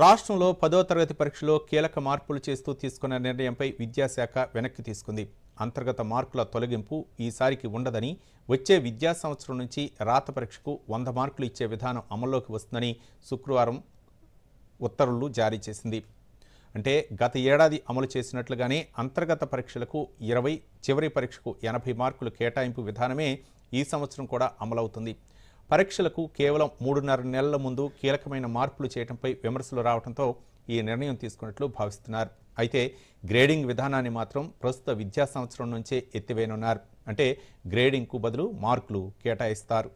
రాష్ట్రంలో పదో తరగతి పరీక్షలో కీలక మార్పులు చేస్తూ తీసుకున్న నిర్ణయంపై విద్యాశాఖ వెనక్కి తీసుకుంది అంతర్గత మార్కుల తొలగింపు ఈసారికి ఉండదని వచ్చే విద్యా సంవత్సరం నుంచి రాత పరీక్షకు వంద మార్కులు ఇచ్చే విధానం అమల్లోకి వస్తుందని శుక్రవారం ఉత్తర్వులు జారీ చేసింది అంటే గత ఏడాది అమలు చేసినట్లుగానే అంతర్గత పరీక్షలకు ఇరవై చివరి పరీక్షకు ఎనభై మార్కులు కేటాయింపు విధానమే ఈ సంవత్సరం కూడా అమలవుతుంది పరీక్షలకు కేవలం మూడున్నర నెలల ముందు కీలకమైన మార్పులు చేయడంపై విమర్శలు రావడంతో ఈ నిర్ణయం తీసుకున్నట్లు భావిస్తున్నారు అయితే గ్రేడింగ్ విధానాన్ని మాత్రం ప్రస్తుత విద్యా సంవత్సరం నుంచే ఎత్తివేయనున్నారు అంటే గ్రేడింగ్కు బదులు మార్కులు కేటాయిస్తారు